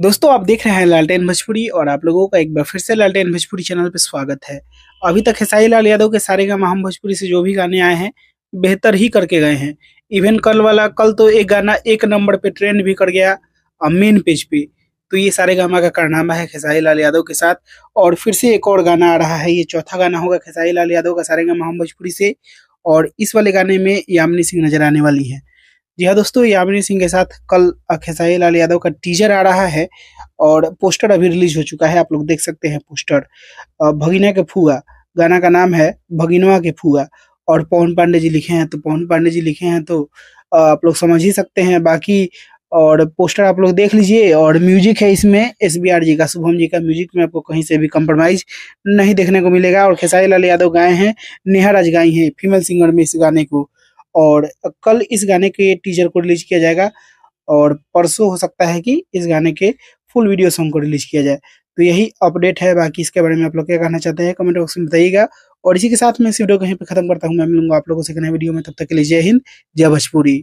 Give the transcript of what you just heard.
दोस्तों आप देख रहे हैं लालटेन भोजपुरी और आप लोगों का एक बार फिर से लालटेन भोजपुरी चैनल पर स्वागत है अभी तक खेसारी लाल यादव के सारे गाना हम भोजपुरी से जो भी गाने आए हैं बेहतर ही करके गए हैं इवन कल वाला कल तो एक गाना एक नंबर पे ट्रेंड भी कर गया और मेन पेज पे तो ये सारे गामा का कारनामा है खेसारी लाल यादव के साथ और फिर से एक और गाना आ रहा है ये चौथा गाना होगा खेसारी लाल यादव का सारे गामा हम भोजपुरी से और इस वाले गाने में यामिनी सिंह नजर आने वाली है जी हाँ दोस्तों यामिनी सिंह के साथ कल खेसारी लाल यादव का टीजर आ रहा है और पोस्टर अभी रिलीज हो चुका है आप लोग देख सकते हैं पोस्टर भगीना के फुआ गाना का नाम है भगीनवा के फुआ और पवन पांडे जी लिखे हैं तो पवन पांडे जी लिखे हैं तो आप लोग समझ ही सकते हैं बाकी और पोस्टर आप लोग देख लीजिए और म्यूजिक है इसमें एस जी का शुभम जी का म्यूजिक में आपको कहीं से भी कम्प्रोमाइज नहीं देखने को मिलेगा और खेसारी लाल यादव गाए हैं नेहा राज गाई हैं फीमेल सिंगर में इस गाने को और कल इस गाने के टीजर को रिलीज किया जाएगा और परसों हो सकता है कि इस गाने के फुल वीडियो सॉन्ग को रिलीज किया जाए तो यही अपडेट है बाकी इसके बारे में आप लोग क्या कहना चाहते हैं कमेंट बॉक्स में बताइएगा और इसी के साथ मैं इस वीडियो को यहीं पे खत्म करता हूँ मैं मिलूंगा आप लोगों से कहना वीडियो में तब तक के लिए जय हिंद जय भोजपुरी